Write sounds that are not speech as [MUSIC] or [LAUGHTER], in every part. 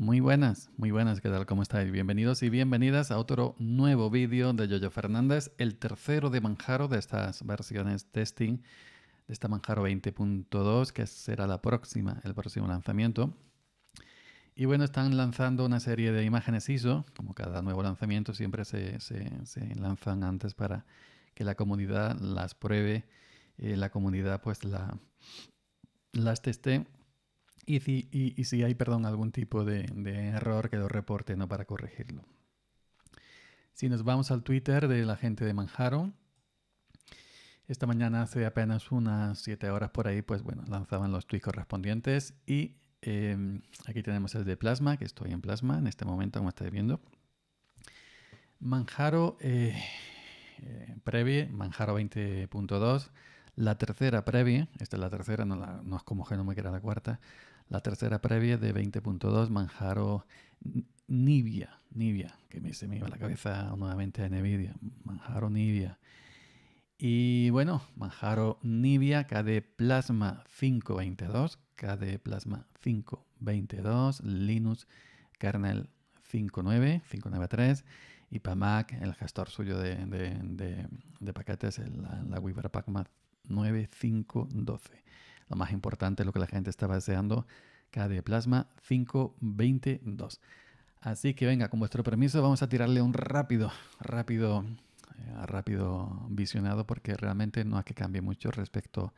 Muy buenas, muy buenas, ¿qué tal? ¿Cómo estáis? Bienvenidos y bienvenidas a otro nuevo vídeo de Yoyo Fernández, el tercero de Manjaro de estas versiones testing, de esta Manjaro 20.2, que será la próxima, el próximo lanzamiento. Y bueno, están lanzando una serie de imágenes ISO, como cada nuevo lanzamiento siempre se, lanzan antes para que la comunidad las pruebe, eh, la comunidad pues la, las teste y si, hay, perdón, algún tipo de, error, que lo reporte, ¿no? Para corregirlo. Si nos vamos al Twitter de la gente de Manjaro, esta mañana hace apenas unas 7 horas por ahí, pues bueno, lanzaban los tweets correspondientes y em, aquí tenemos el de Plasma, que estoy en Plasma en este momento, como estáis viendo. Manjaro eh, eh, previe Manjaro 20.2, la tercera Previ, esta es la tercera, no, no es como que no me queda la cuarta, la tercera previa de 20.2, Manjaro Nivia, Nivia, que me, se me iba la cabeza nuevamente a Nvidia, Manjaro Nivia. Y bueno, Manjaro Nivia, KD Plasma 522, KD Plasma 522, Linux Kernel 59, 593 y PAMAC, el gestor suyo de, paquetes, la, la Weaver PACMA 9512. Lo más importante, lo que la gente estaba deseando, KD Plasma 522. Así que venga, con vuestro permiso vamos a tirarle un rápido, rápido, eh, rápido visionado porque realmente no hay que cambie mucho respecto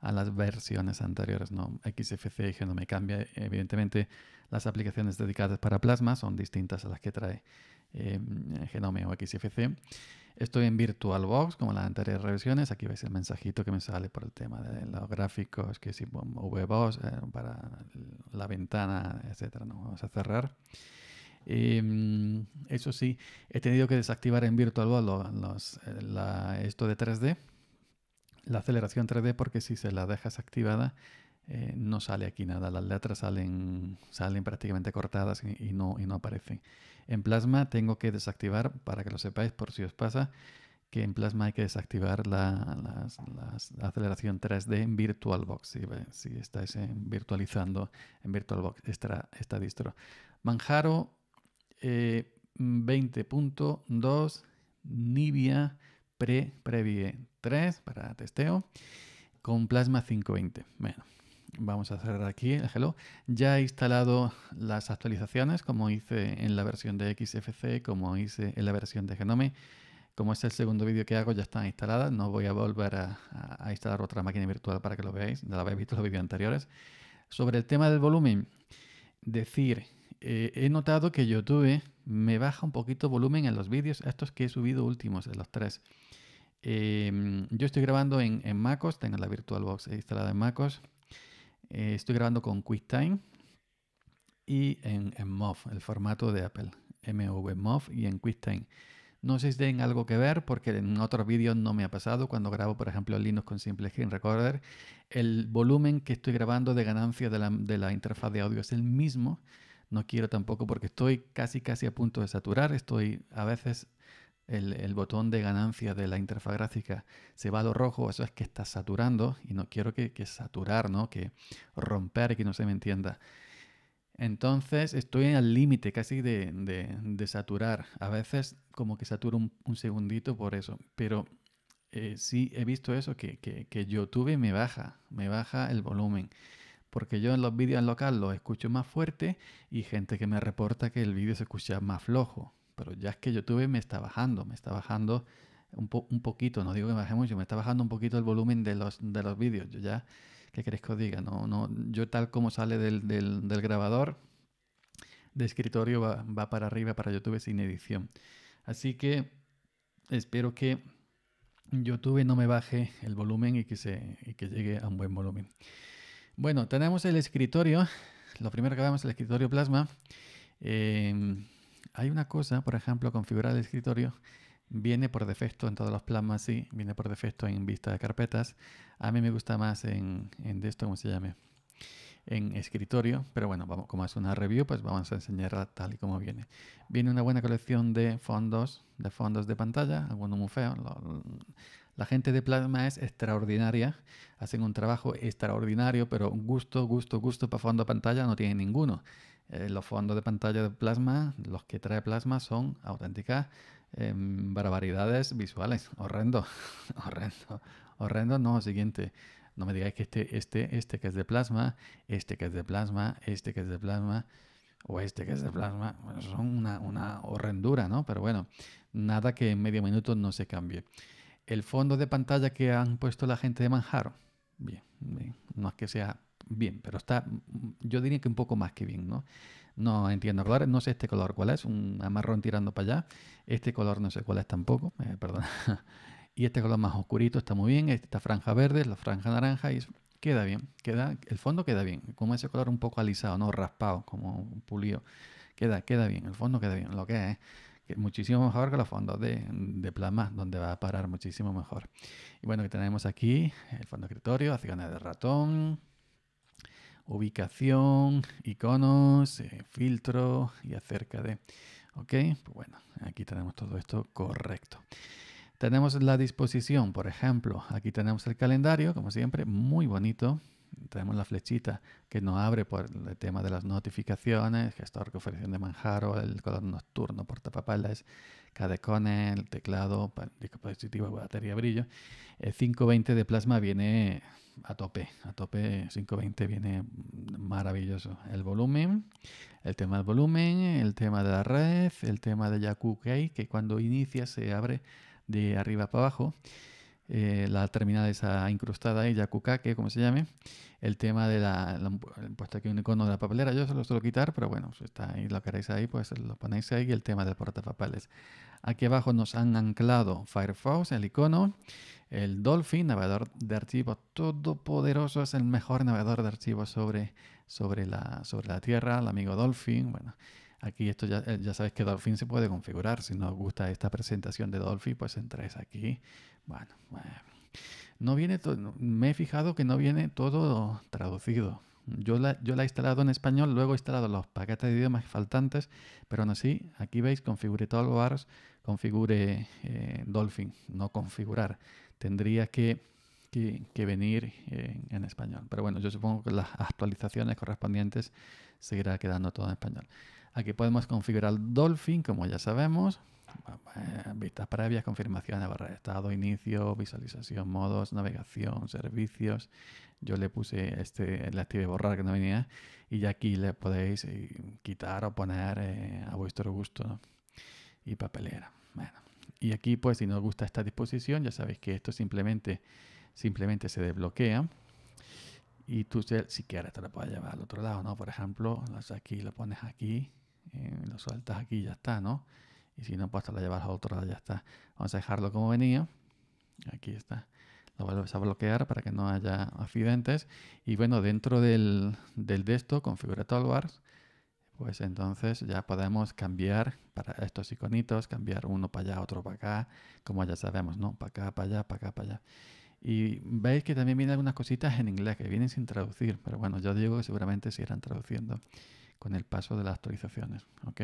a las versiones anteriores. ¿no? XFCE no me cambia. Evidentemente las aplicaciones dedicadas para plasma son distintas a las que trae eh, Genome o XFC. Estoy en VirtualBox, como las anteriores revisiones. Aquí veis el mensajito que me sale por el tema de los gráficos, que si VBox eh, para la ventana, etcétera. No vamos a cerrar. Em, eso sí, he tenido que desactivar en VirtualBox eh, esto de 3D, la aceleración 3D, porque si se la dejas activada, eh, no sale aquí nada. Las letras salen, salen prácticamente cortadas y, no, no aparecen. En Plasma tengo que desactivar, para que lo sepáis por si os pasa, que en Plasma hay que desactivar la, aceleración 3D en VirtualBox, si, si estáis virtualizando en VirtualBox esta, está distro. Manjaro 20.2, eh, Nibia pre, Previe 3 para testeo, con Plasma 520. Bueno, Vamos a cerrar aquí el hello. Ya he instalado las actualizaciones, como hice en la versión de XFC, como hice en la versión de Genome. Como es el segundo vídeo que hago, ya están instaladas. No voy a volver a, instalar otra máquina virtual para que lo veáis. Ya lo habéis visto en los vídeos anteriores. Sobre el tema del volumen, decir, eh, he notado que YouTube me baja un poquito volumen en los vídeos, estos que he subido últimos, en los tres. Em, yo estoy grabando en MacOS, tengo la VirtualBox instalada en MacOS eh, estoy grabando con QuickTime y en, MOV, el formato de Apple, MV MOV y en QuickTime. No sé si tienen algo que ver porque en otros vídeos no me ha pasado. Cuando grabo, por ejemplo, Linux con Simple Screen Recorder, el volumen que estoy grabando de ganancia de la, de la interfaz de audio es el mismo. No quiero tampoco porque estoy casi, casi a punto de saturar. Estoy a veces el, botón de ganancia de la interfaz gráfica se va a lo rojo, eso es que está saturando y no quiero que, saturar, ¿no? que romper, que no se me entienda. Entonces estoy al límite casi de, saturar. A veces como que saturo un, segundito por eso, pero eh, sí he visto eso, que, que, que, YouTube me baja, me baja el volumen. Porque yo en los vídeos en local los escucho más fuerte y gente que me reporta que el vídeo se escucha más flojo pero ya es que YouTube me está bajando, me está bajando un, poquito, no digo que me baje mucho, me está bajando un poquito el volumen de los, de los vídeos. Yo ya, ¿qué queréis que os diga? No, no, yo tal como sale del, grabador de escritorio va, para arriba para YouTube sin edición. Así que espero que YouTube no me baje el volumen y que, se, que llegue a un buen volumen. Bueno, tenemos el escritorio. Lo primero que vemos es el escritorio plasma. Em, hay una cosa, por ejemplo, configurar el escritorio viene por defecto en todos los plasmas sí, viene por defecto en vista de carpetas. A mí me gusta más en, esto, ¿cómo se llame? En escritorio, pero bueno, vamos, como es una review, pues vamos a enseñarla tal y como viene. Viene una buena colección de fondos, de fondos de pantalla, algunos muy feos. La gente de Plasma es extraordinaria, hacen un trabajo extraordinario, pero gusto, gusto, gusto para fondo de pantalla no tiene ninguno. Eh, los fondos de pantalla de plasma, los que trae plasma son auténticas em, barbaridades visuales. Horrendo, [LAUGHS] horrendo, horrendo. No, siguiente. No me digáis que este, este, este que es de plasma, este que es de plasma, este que es de plasma o este que es de plasma, son una, una horrendura, ¿no? Pero bueno, nada que en medio minuto no se cambie. El fondo de pantalla que han puesto la gente de Manjaro, bien, bien, no es que sea bien, pero está, yo diría que un poco más que bien, ¿no? No entiendo colores, no sé este color cuál es, un amarrón tirando para allá, este color no sé cuál es tampoco, eh, perdón. [LAUGHS] y este color más oscurito está muy bien, esta franja verde, la franja naranja, y queda bien, queda, el fondo queda bien, como ese color un poco alisado, no raspado, como pulido, queda, queda bien, el fondo queda bien, lo que es muchísimo mejor que los fondos de, de plasma, donde va a parar muchísimo mejor. Y bueno, que tenemos aquí el fondo escritorio, acciones de ratón, ubicación, iconos, eh, filtro y acerca de. ¿Ok? Pues bueno, aquí tenemos todo esto correcto. Tenemos la disposición, por ejemplo, aquí tenemos el calendario, como siempre, muy bonito. Tenemos la flechita que nos abre por el tema de las notificaciones, gestor que ofrecen de manjaro, el color nocturno, portapapeles, cadecones, el teclado, dispositivo, batería, brillo. El 520 de plasma viene a tope, a tope 520 viene maravilloso. El volumen, el tema del volumen, el tema de la red, el tema de Yaku que cuando inicia se abre de arriba para abajo. Eh, la terminal esa incrustada ahí, Yakukake, como se llame. El tema de la, pues puesto aquí un icono de la papelera, yo se lo suelo quitar, pero bueno, si está ahí, lo queréis ahí, pues lo ponéis ahí. Y el tema de del portapapeles. Aquí abajo nos han anclado Firefox, el icono. El Dolphin, navegador de archivos todopoderoso, es el mejor navegador de archivos sobre, sobre, la, sobre la Tierra, el amigo Dolphin. Bueno, aquí esto ya, eh, ya sabes que Dolphin se puede configurar. Si no os gusta esta presentación de Dolphin, pues entráis aquí. Bueno, eh, no viene me he fijado que no viene todo traducido. Yo la, yo la, he instalado en español, luego he instalado los paquetes de idiomas faltantes, pero aún así, aquí veis, configure todo bars, configure eh, Dolphin, no configurar tendría que, venir en, español. Pero bueno, yo supongo que las actualizaciones correspondientes seguirá quedando todo en español. Aquí podemos configurar Dolphin, como ya sabemos. Eh, vistas previas, confirmaciones, barra de estado, inicio, visualización, modos, navegación, servicios. Yo le puse este, le activé borrar que no venía y ya aquí le podéis eh, quitar o poner eh, a vuestro gusto y papelera. Bueno. Y aquí, pues, si nos gusta esta disposición, ya sabéis que esto simplemente, simplemente se desbloquea. Y tú, si quieres, te lo puedes llevar al otro lado, ¿no? Por ejemplo, aquí lo pones aquí, eh, lo sueltas aquí y ya está, ¿no? Y si no, pues te la llevas al otro lado ya está. Vamos a dejarlo como venía. Aquí está. Lo vuelves a bloquear para que no haya accidentes. Y bueno, dentro del, del de esto, configura bars pues entonces ya podemos cambiar para estos iconitos, cambiar uno para allá, otro para acá, como ya sabemos, ¿no? Para acá, para allá, para acá, para allá. Y veis que también vienen algunas cositas en inglés que vienen sin traducir, pero bueno, yo digo que seguramente se irán traduciendo con el paso de las actualizaciones, ¿ok?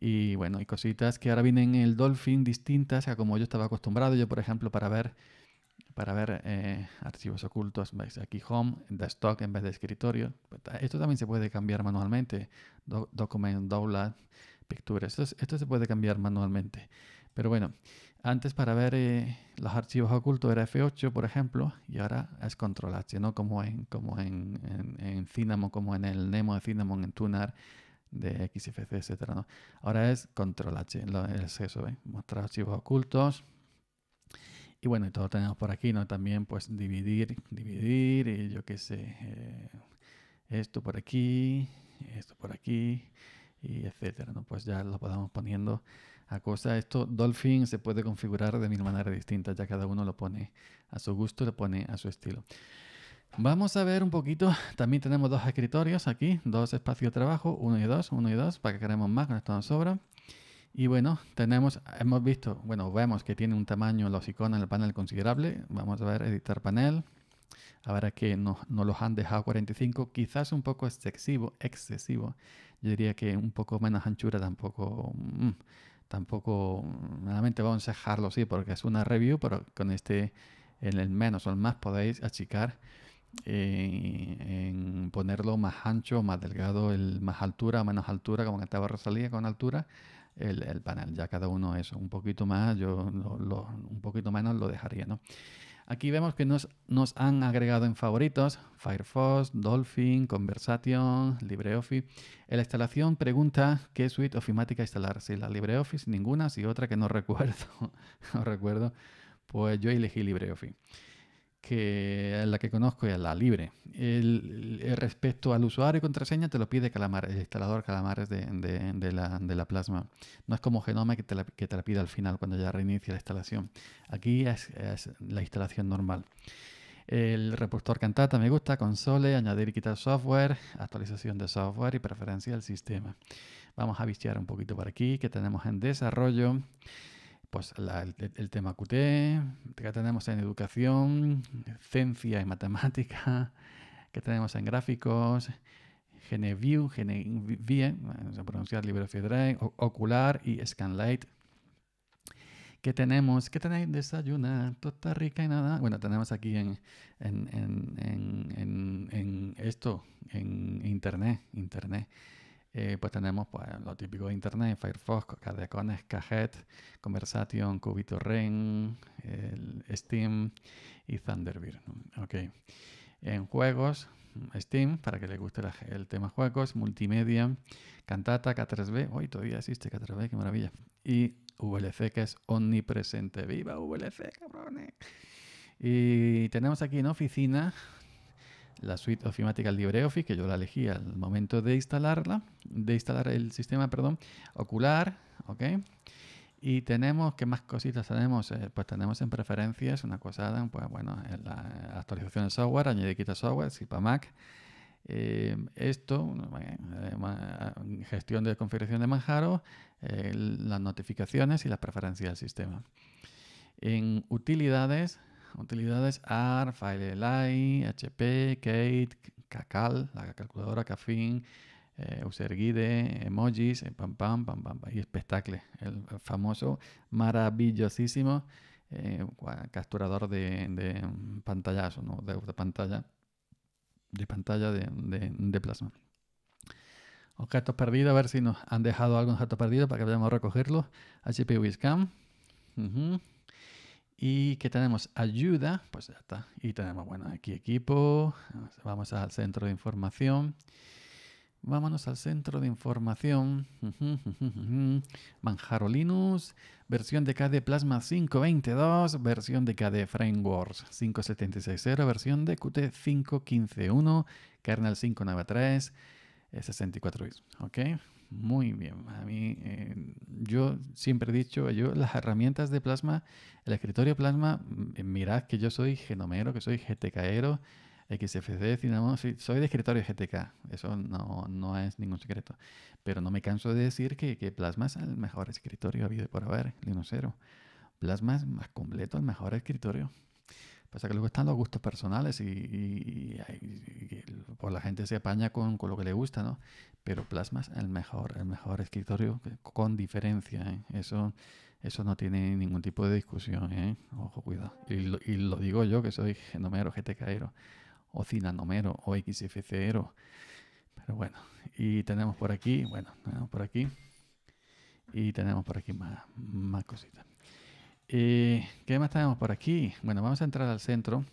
Y bueno, y cositas que ahora vienen en el Dolphin distintas a como yo estaba acostumbrado. Yo, por ejemplo, para ver para ver eh, archivos ocultos. veis Aquí Home, Desktop en vez de escritorio. Pues, ah, esto también se puede cambiar manualmente. Do document, Download, Pictures. Esto, se puede cambiar manualmente. Pero bueno, antes para ver eh, los archivos ocultos era F8, por ejemplo, y ahora es Control H, ¿no? Como en, como en, en, Cinnamon, como en el Nemo de Cinnamon, en Tunar de XFC, etcétera, Ahora es Control H, el eso, ¿eh? Mostrar archivos ocultos, y bueno, y todo tenemos por aquí, ¿no? También pues dividir, dividir, y yo qué sé, eh, esto por aquí, esto por aquí, y etcétera, ¿no? Pues ya lo podamos poniendo a cosa. Esto Dolphin se puede configurar de mil maneras distintas, ya cada uno lo pone a su gusto, lo pone a su estilo. Vamos a ver un poquito, también tenemos dos escritorios aquí, dos espacios de trabajo, uno y dos, uno y dos, para que queremos más, con esto nos sobra. Y bueno, tenemos, hemos visto, bueno, vemos que tiene un tamaño los iconos en el panel considerable. Vamos a ver, editar panel. Ahora que nos no los han dejado 45, quizás un poco excesivo, excesivo. Yo diría que un poco menos anchura tampoco, mm, tampoco, mm, realmente vamos a dejarlo así porque es una review, pero con este, en el menos o el más podéis achicar. En, eh, en, ponerlo más ancho, más delgado, el más altura, menos altura, como que estaba resalir con altura, el, panel. Ya cada uno es un poquito más, yo un poquito menos lo dejaría, ¿no? Aquí vemos que nos, nos han agregado en favoritos Firefox, Dolphin, Conversation, LibreOffice. En la instalación pregunta qué suite ofimática instalar, si la LibreOffice, ninguna, si otra que no [LAUGHS] recuerdo, no recuerdo, pues yo elegí LibreOffice que la que conozco es la libre. El, respecto al usuario y contraseña te lo pide el instalador Calamares de, la, Plasma. No es como Genoma que te, la, pide al final cuando ya reinicia la instalación. Aquí es, la instalación normal. El reproductor Cantata me gusta, console, añadir y quitar software, actualización de software y preferencia del sistema. Vamos a vistear un poquito por aquí que tenemos en desarrollo pues el, tema QT, que tenemos en educación, ciencia y matemática, que tenemos en gráficos, GeneView, GeneVie, vamos a pronunciar LibreOffice Ocular y Scanlight. ¿Qué tenemos? ¿Qué tenéis? Desayunar, está rica y nada. Bueno, tenemos aquí en, en, en, en esto, en internet, internet. Eh, pues tenemos pues, lo típico de Internet, Firefox, Cadecones, Cajet, Conversation, Cubito Ren, Steam y Thunderbird. Okay. En juegos, Steam, para que les guste el tema juegos, multimedia, Cantata, K3B, hoy todavía existe K3B, qué maravilla, y VLC que es omnipresente. ¡Viva VLC, cabrones! Y tenemos aquí en oficina la suite ofimática LibreOffice, que yo la elegí al momento de instalarla, de instalar el sistema, perdón, ocular, ¿ok? Y tenemos, ¿qué más cositas tenemos? Eh, pues tenemos en preferencias una cosa, pues bueno, eh, la actualización de software, añadir quita software, SIPA Mac. Eh, esto, gestión de configuración de Manjaro, las notificaciones y las preferencias del sistema. En utilidades, Utilidades AR, FileLI, HP, Kate, Cacal, la calculadora Cafin, eh, User Guide, emojis, eh, pam, pam, pam, pam, y espectacle, el famoso, maravillosísimo eh, capturador de, de pantallazo, ¿no? de, pantalla, de pantalla de, de, plasma. Objetos perdidos, a ver si nos han dejado algunos objeto perdidos para que vayamos a recogerlo. HP Wiscam. Y que tenemos ayuda, pues ya está. Y tenemos, bueno, aquí equipo, vamos al centro de información. Vámonos al centro de información. [LAUGHS] Manjaro Linux, versión de KDE Plasma 5.22, versión de KDE Frameworks 5.76.0, versión de Qt 5.15.1, kernel 5.9.3, 64 bits. ¿Ok? muy bien. A mí, eh, yo siempre he dicho, yo las herramientas de plasma, el escritorio plasma, mm, eh, mirad que yo soy genomero, que soy GTKero, XFC, soy de escritorio GTK, eso no, es ningún secreto. Pero no me canso de decir que, plasma es el mejor escritorio habido por haber, Linuxero. Plasma es más completo, el mejor escritorio. Pasa que luego están los gustos personales y, la gente se apaña con, lo que le gusta, ¿no? Pero plasmas el mejor, el mejor escritorio con diferencia, ¿eh? Eso, eso no tiene ningún tipo de discusión, ¿eh? Ojo, cuidado. y lo, digo yo que soy genomero, GTKero, o cinanomero, o XFCero. Pero bueno, y tenemos por aquí, bueno, por aquí, y tenemos por aquí más, más cositas. Eh, qué más tenemos por aquí? Bueno, vamos a entrar al centro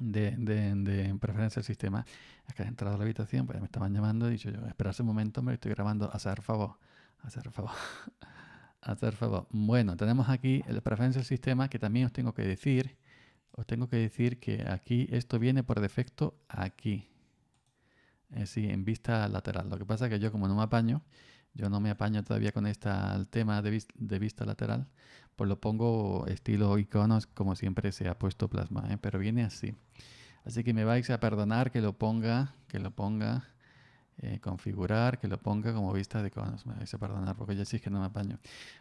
de, preferencia del sistema. Acá he entrado a la habitación, pues me estaban llamando. he dicho yo, esperarse un momento, me estoy grabando. Hacer favor, hacer favor, [LAUGHS] hacer favor. Bueno, tenemos aquí el preferencia del sistema que también os tengo que decir. Os tengo que decir que aquí esto viene por defecto aquí. Es sí, en vista lateral. Lo que pasa es que yo como no me apaño, yo no me apaño todavía con este tema de, vista lateral, pues lo pongo estilo iconos como siempre se ha puesto plasma, ¿eh? pero viene así. Así que me vais a perdonar que lo ponga, que lo ponga eh, configurar, que lo ponga como vista de cosas Me vais perdonar porque ya sí que no me apaño.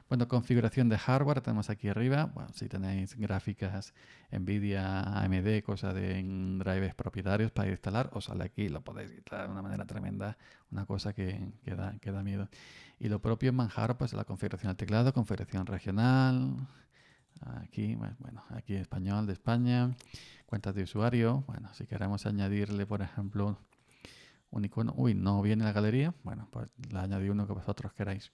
Bueno, configuración de hardware tenemos aquí arriba. si tenéis gráficas NVIDIA, AMD, cosa de drives propietarios para instalar, os sale aquí, lo podéis instalar de una manera tremenda, una cosa que, da, miedo. Y lo propio en Manjaro, pues la configuración al teclado, configuración regional, Aquí, bueno, aquí español de España, cuentas de usuario. Bueno, si queremos añadirle, por ejemplo, un icono. Uy, no viene la galería. Bueno, pues le añadí uno que vosotros queráis.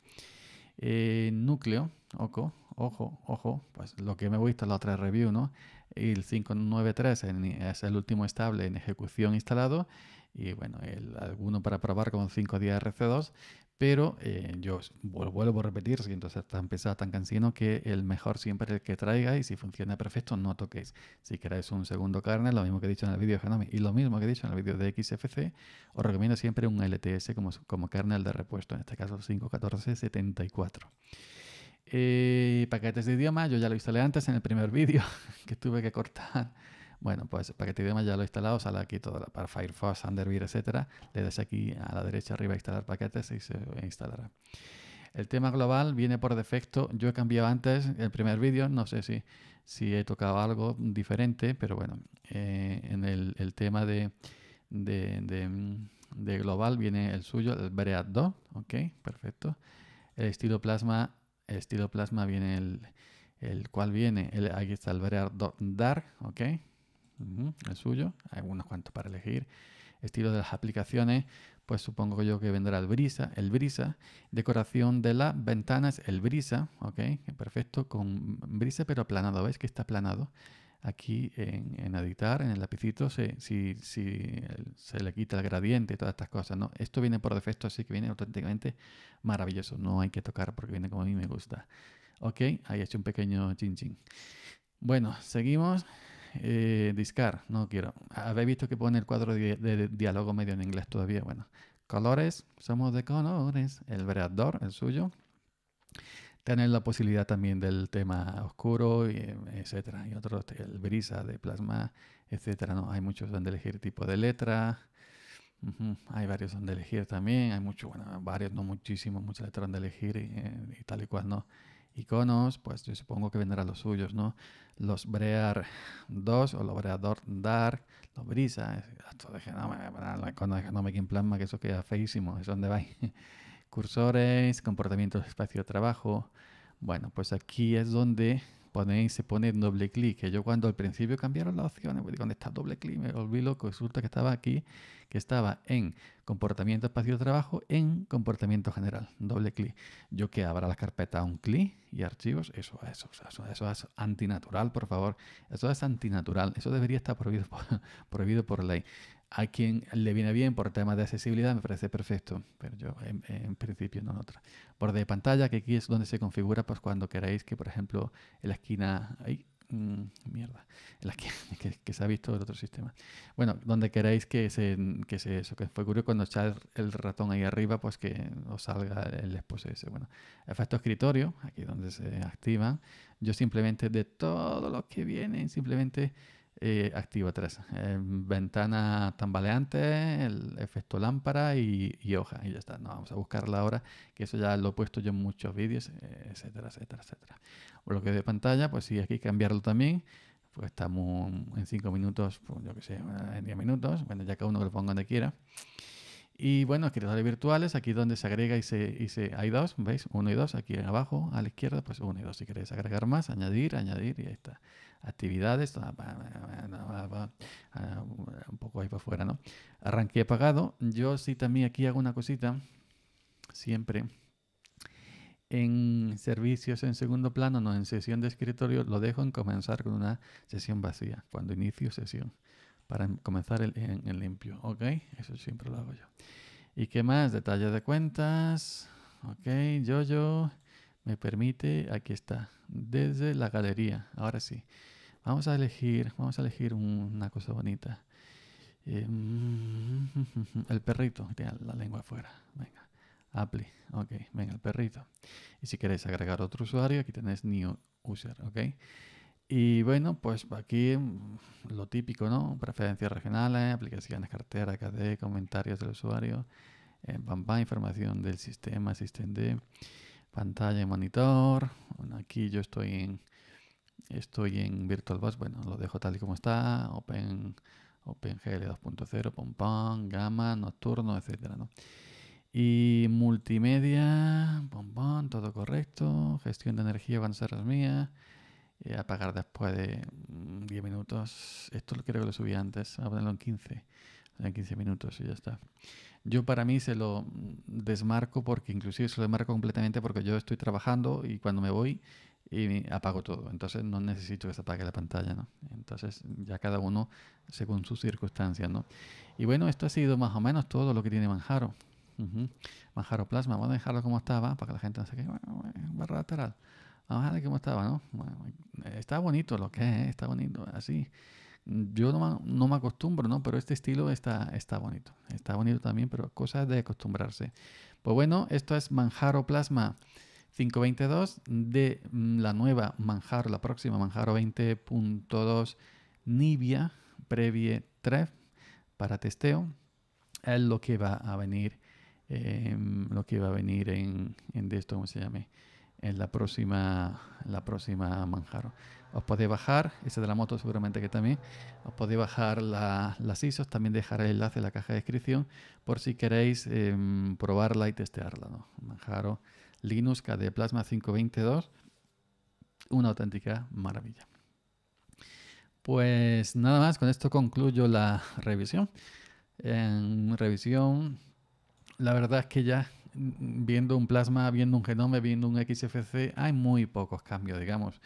Eh, núcleo, ojo, ojo, ojo, pues lo que me gusta es la otra review, ¿no? El 593 es el último estable en ejecución instalado y bueno, el, alguno para probar con 5 días RC2, pero eh, yo vuelvo a repetir, siento entonces tan pesado, tan cansino, que el mejor siempre es el que traiga y si funciona perfecto, no toquéis. Si queráis un segundo kernel, lo mismo que he dicho en el vídeo de Hanami y lo mismo que he dicho en el vídeo de XFC, os recomiendo siempre un LTS como, kernel de repuesto, en este caso 5.14.74. Eh, paquetes de idioma, yo ya lo instalé antes en el primer [LAUGHS] vídeo que tuve que cortar bueno, pues paquete que te ya lo he instalado, sale aquí todo para Firefox, Thunderbird, etcétera. Le das aquí a la derecha arriba instalar paquetes y se instalará. El tema global viene por defecto. Yo he cambiado antes el primer vídeo, no sé si, si he tocado algo diferente, pero bueno, eh, en el, tema de, de, global viene el suyo, el Bread 2, ok, perfecto. El estilo plasma, el estilo plasma viene el, cual viene, aquí está el Bread Dark, ok, el suyo, hay unos cuantos para elegir. estilo de las aplicaciones, pues supongo yo que vendrá el brisa, el brisa. Decoración de las ventanas, el brisa, ok, perfecto, con brisa pero aplanado, ¿veis que está aplanado? Aquí en, editar, en el lapicito, se, si, si, se le quita el gradiente y todas estas cosas, ¿no? Esto viene por defecto, así que viene auténticamente maravilloso, no hay que tocar porque viene como a mí me gusta. Ok, ahí he hecho un pequeño chin chin. Bueno, seguimos eh, discar, no quiero. Habéis visto que pone el cuadro de, diálogo medio en inglés todavía. Bueno, colores, somos de colores. El breador, el suyo. Tener la posibilidad también del tema oscuro, y, etcétera. Y otros, el brisa de plasma, etcétera. ¿no? Hay muchos donde elegir tipo de letra. Hay varios donde elegir también, hay muchos, bueno, varios, no muchísimos, muchas letras donde elegir y, eh, tal y cual, ¿no? iconos, pues yo supongo que vendrá los suyos, ¿no? Los Brear 2 o los Breador Dark, los Brisa, esto de Genome, la de en Plasma, que eso queda feísimo, es donde va. [LAUGHS] Cursores, comportamientos espacio-trabajo. de Bueno, pues aquí es donde cuando se pone doble clic. Que yo cuando al principio cambiaron las opciones, cuando está doble clic, me volví loco. Resulta que estaba aquí, que estaba en comportamiento espacio de trabajo, en comportamiento general, doble clic. Yo que abra las carpetas un clic y archivos, eso, eso, eso, es antinatural, por favor. Eso es antinatural. Eso debería estar prohibido por [LAUGHS] ley a quien le viene bien por temas de accesibilidad me parece perfecto, pero yo en, principio no en otra. Borde de pantalla, que aquí es donde se configura pues cuando queráis que, por ejemplo, en la esquina... Ay, mm, mierda, en la esquina [LAUGHS] que, se ha visto el otro sistema. Bueno, donde queráis que se, que se eso, que curioso cuando echar el ratón ahí arriba, pues que os salga el esposo ese. Bueno, efecto escritorio, aquí donde se activa. Yo simplemente de todos los que vienen, simplemente activo activa 3. Eh, ventana tambaleante, el efecto lámpara y, hoja. Y ya está. No, vamos a buscarla ahora, que eso ya lo he puesto yo en muchos vídeos, eh, etcétera, etcétera, etcétera. lo que de pantalla, pues sí, aquí cambiarlo también. Pues estamos en 5 minutos, pues yo que sé, en 10 minutos. Bueno, ya cada uno que lo ponga donde quiera. Y bueno, escritores virtuales, aquí donde se agrega y se, hay dos, ¿veis? Uno y dos, aquí abajo, a la izquierda, pues uno y dos. Si queréis agregar más, añadir, añadir, y ahí está. Actividades, ah, un poco ahí para afuera, ¿no? Arranque apagado. Yo sí también aquí hago una cosita, siempre. En servicios en segundo plano, no en sesión de escritorio, lo dejo en comenzar con una sesión vacía, cuando inicio sesión para em, comenzar el, en, limpio. ¿Ok? Eso siempre lo hago yo. ¿Y qué más? Detalle de cuentas. Ok, yo, yo. Me permite, aquí está, desde la galería. Ahora sí. Vamos a elegir, vamos a elegir una cosa bonita. Em, [LAUGHS] el perrito, tiene la lengua afuera. Venga. Ok, venga, el perrito. Y si queréis agregar otro usuario, aquí tenéis New User. Ok. Y bueno, pues aquí mm, lo típico, ¿no? Preferencias regionales, aplicaciones cartera, KD, e, comentarios del usuario, eh, información del sistema, de pantalla y monitor. Bueno, aquí yo estoy en, estoy en VirtualBox, bueno, lo dejo tal y como está, Open, OpenGL 2.0, pom gama, nocturno, etcétera, Y multimedia, pompón, todo correcto, gestión de energía, van a ser las mías y apagar después de 10 mm, minutos. Esto creo que lo subí antes, a ponerlo en 15, en 15 minutos y ya está. Yo para mí se lo mm, desmarco porque inclusive se lo desmarco completamente porque yo estoy trabajando y cuando me voy y apago todo. Entonces no necesito que se apague la pantalla, Entonces ya cada uno según sus circunstancias, ¿no? Y bueno, esto ha sido más o menos todo lo que tiene Manjaro. Manjaro Plasma, vamos a dejarlo como estaba para que la gente no se quede. barra Vamos a ver cómo estaba, ¿no? está bonito lo que es, está bonito, así. Yo no, me acostumbro, ¿no? Pero este estilo está, está bonito. Está bonito también, pero cosas de acostumbrarse. Pues bueno, esto es Manjaro Plasma 522 de mm, la nueva Manjaro, la próxima Manjaro 20.2 Nibia Previe 3 para testeo. Es lo que va a venir, em, lo que va a venir en, de esto, ¿cómo se llame? en la próxima, la próxima Manjaro. Os podéis bajar, ese de la moto seguramente que también, os podéis bajar las ISOs, también dejaré el enlace en la caja de descripción por si queréis em, probarla y testearla. Manjaro Linux KD Plasma 522, una auténtica maravilla. Pues nada más, con esto concluyo la revisión. En revisión, la verdad es que ya viendo un plasma, viendo un genoma, viendo un XFC, hay muy pocos cambios, digamos.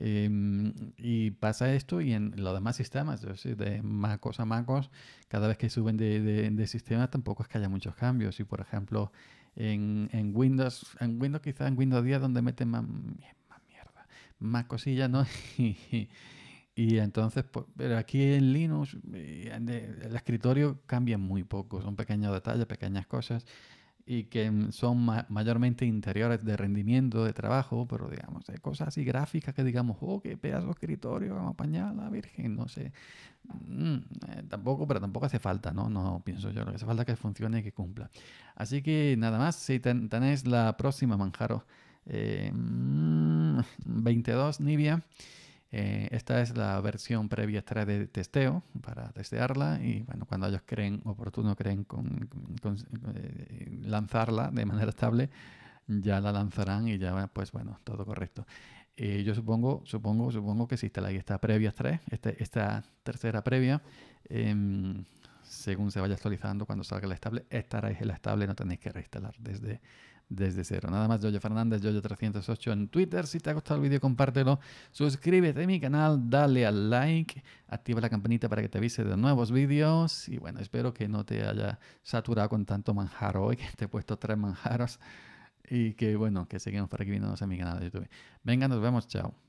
Em, y pasa esto y en los demás sistemas, de MacOS a MacOS, cada vez que suben de, sistema tampoco es que haya muchos cambios. Y por ejemplo, en, Windows, en Windows quizá en Windows 10 donde meten más, mierda, más cosillas, ¿no? [LAUGHS] y, entonces, pues, pero aquí en Linux eh, el escritorio cambia muy poco, son pequeños detalles, pequeñas cosas y que son mayormente interiores de rendimiento, de trabajo, pero digamos, hay cosas así gráficas que digamos, oh, qué pedazo de escritorio, vamos a la Virgen, no sé. Mm, eh, tampoco, pero tampoco hace falta, ¿no? No pienso yo, lo que hace falta es que funcione y que cumpla. Así que nada más, si tenéis la próxima Manjaro 22 eh, mm, Nivia. Eh, esta es la versión previa extra de testeo para testearla y bueno, cuando ellos creen oportuno, creen con, eh, lanzarla de manera estable, ya la lanzarán y ya pues bueno, todo correcto. Eh, yo supongo, supongo, supongo que existe la esta previa 3, este, esta, tercera previa, em, según se vaya actualizando cuando salga la estable, estaréis en la estable, no tenéis que reinstalar desde desde cero. Nada más, Jojo Fernández, jojo 308 en Twitter. Si te ha gustado el vídeo, compártelo. Suscríbete a mi canal, dale al like, activa la campanita para que te avise de nuevos vídeos. Y bueno, espero que no te haya saturado con tanto manjar hoy, que te he puesto tres manjaros. Y que bueno, que sigamos para aquí viéndonos a mi canal de YouTube. Venga, nos vemos, chao.